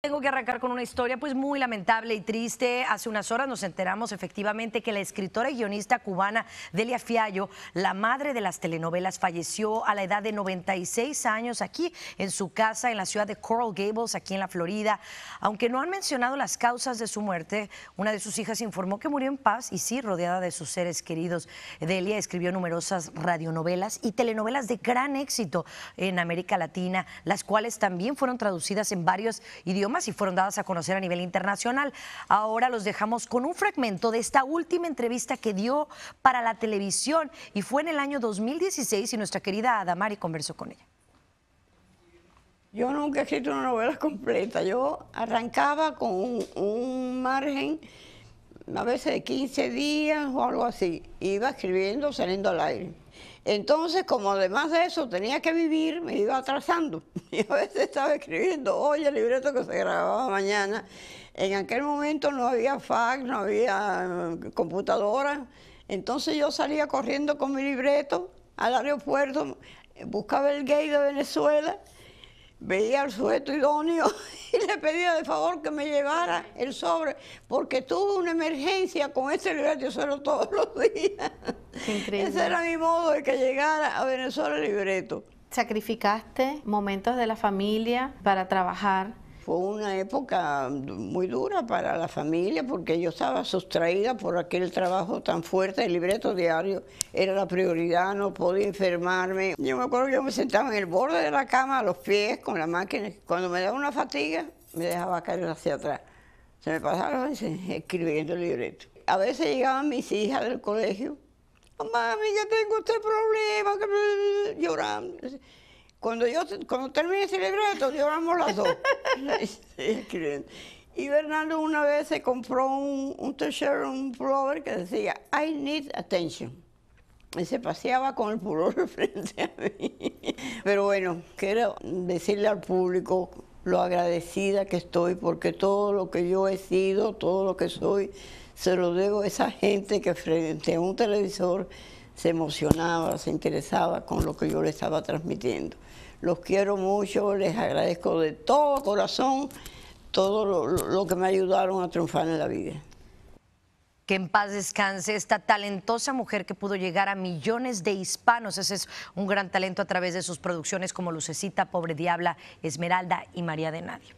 Tengo que arrancar con una historia pues muy lamentable y triste. Hace unas horas nos enteramos efectivamente que la escritora y guionista cubana Delia Fiallo, la madre de las telenovelas, falleció a la edad de 96 años aquí en su casa en la ciudad de Coral Gables, aquí en la Florida. Aunque no han mencionado las causas de su muerte, una de sus hijas informó que murió en paz y sí, rodeada de sus seres queridos. Delia escribió numerosas radionovelas y telenovelas de gran éxito en América Latina, las cuales también fueron traducidas en varios idiomas y fueron dadas a conocer a nivel internacional. Ahora los dejamos con un fragmento de esta última entrevista que dio para la televisión y fue en el año 2016 y nuestra querida Adamari conversó con ella. Yo nunca he escrito una novela completa, yo arrancaba con un margen a veces 15 días o algo así. Iba escribiendo, saliendo al aire. Entonces, como además de eso tenía que vivir, me iba atrasando. Y a veces estaba escribiendo oye, el libreto que se grababa mañana. En aquel momento no había fax, no había eh, computadora. Entonces yo salía corriendo con mi libreto al aeropuerto, buscaba el gay de Venezuela veía al sujeto idóneo y le pedía de favor que me llevara el sobre, porque tuve una emergencia con ese libreto, solo todos los días. Ese era mi modo de que llegara a Venezuela el libreto. Sacrificaste momentos de la familia para trabajar fue una época muy dura para la familia porque yo estaba sustraída por aquel trabajo tan fuerte, el libreto diario era la prioridad, no podía enfermarme. Yo me acuerdo que yo me sentaba en el borde de la cama, a los pies, con la máquina. Cuando me daba una fatiga, me dejaba caer hacia atrás. Se me pasaron escribiendo el libreto. A veces llegaban mis hijas del colegio, mami, ya tengo este problema, llorando. Cuando yo cuando termine ese libreto, lloramos las dos. y Bernardo una vez se compró un, un t-shirt, un pullover que decía, I need attention. Y se paseaba con el pulor frente a mí. Pero bueno, quiero decirle al público lo agradecida que estoy porque todo lo que yo he sido, todo lo que soy, se lo debo a esa gente que frente a un televisor se emocionaba, se interesaba con lo que yo le estaba transmitiendo. Los quiero mucho, les agradezco de todo corazón todo lo, que me ayudaron a triunfar en la vida. Que en paz descanse esta talentosa mujer que pudo llegar a millones de hispanos. Ese es un gran talento a través de sus producciones como Lucecita, Pobre Diabla, Esmeralda y María de Nadie.